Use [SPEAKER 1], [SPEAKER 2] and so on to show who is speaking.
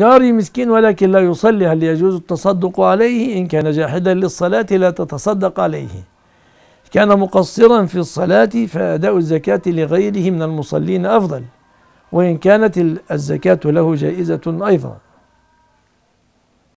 [SPEAKER 1] جاري مسكين ولكن لا يصلي هل يجوز التصدق عليه إن كان جاحدا للصلاة لا تتصدق عليه كان مقصرا في الصلاة فأداء الزكاة لغيره من المصلين أفضل وإن كانت الزكاة له جائزة أيضا